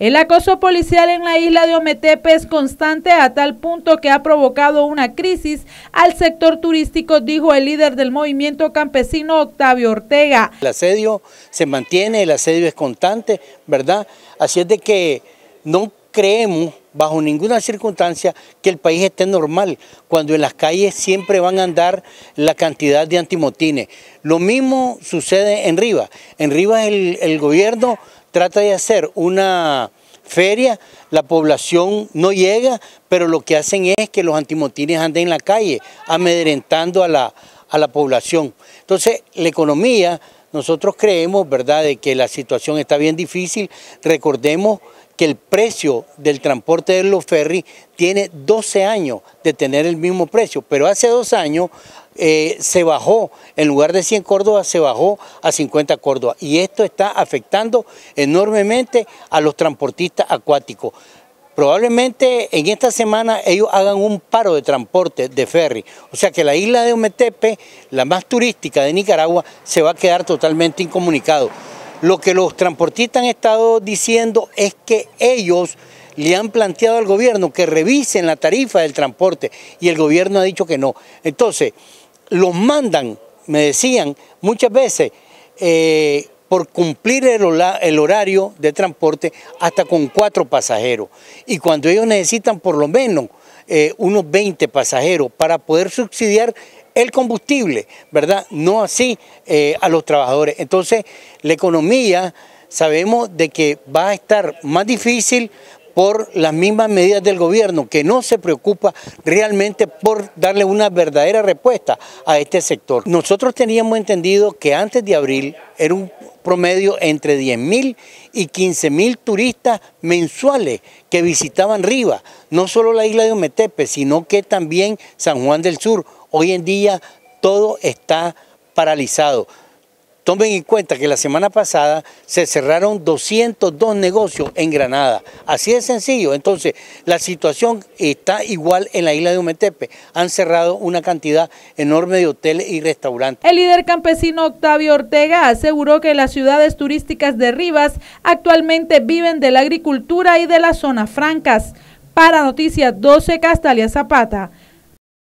El acoso policial en la isla de Ometepe es constante a tal punto que ha provocado una crisis al sector turístico, dijo el líder del movimiento campesino Octavio Ortega. El asedio se mantiene, el asedio es constante, ¿verdad? Así es de que no creemos bajo ninguna circunstancia que el país esté normal, cuando en las calles siempre van a andar la cantidad de antimotines. Lo mismo sucede en Rivas. En Rivas el, el gobierno trata de hacer una feria, la población no llega, pero lo que hacen es que los antimotines anden en la calle, amedrentando a la, población. Entonces, la economía, nosotros creemos, ¿verdad?, de que la situación está bien difícil. Recordemos que el precio del transporte de los ferries tiene 12 años de tener el mismo precio, pero hace dos años eh, se bajó, en lugar de 100 córdoba se bajó a 50 córdoba Y esto está afectando enormemente a los transportistas acuáticos. Probablemente en esta semana ellos hagan un paro de transporte de ferry. O sea que la isla de Ometepe, la más turística de Nicaragua, se va a quedar totalmente incomunicado. Lo que los transportistas han estado diciendo es que ellos le han planteado al gobierno que revisen la tarifa del transporte y el gobierno ha dicho que no. Entonces, los mandan, me decían muchas veces, eh, por cumplir el, horario de transporte hasta con cuatro pasajeros. Y cuando ellos necesitan por lo menos eh, unos 20 pasajeros para poder subsidiar el combustible, ¿verdad? No así eh, a los trabajadores. Entonces, la economía sabemos de que va a estar más difícil, por las mismas medidas del gobierno, que no se preocupa realmente por darle una verdadera respuesta a este sector. Nosotros teníamos entendido que antes de abril era un promedio entre 10.000 y 15.000 turistas mensuales que visitaban Riva, no solo la isla de Ometepe, sino que también San Juan del Sur. Hoy en día todo está paralizado. Tomen en cuenta que la semana pasada se cerraron 202 negocios en Granada. Así de sencillo. Entonces, la situación está igual en la isla de Umetepe. Han cerrado una cantidad enorme de hoteles y restaurantes. El líder campesino Octavio Ortega aseguró que las ciudades turísticas de Rivas actualmente viven de la agricultura y de las zonas francas. Para Noticias 12, Castalia Zapata.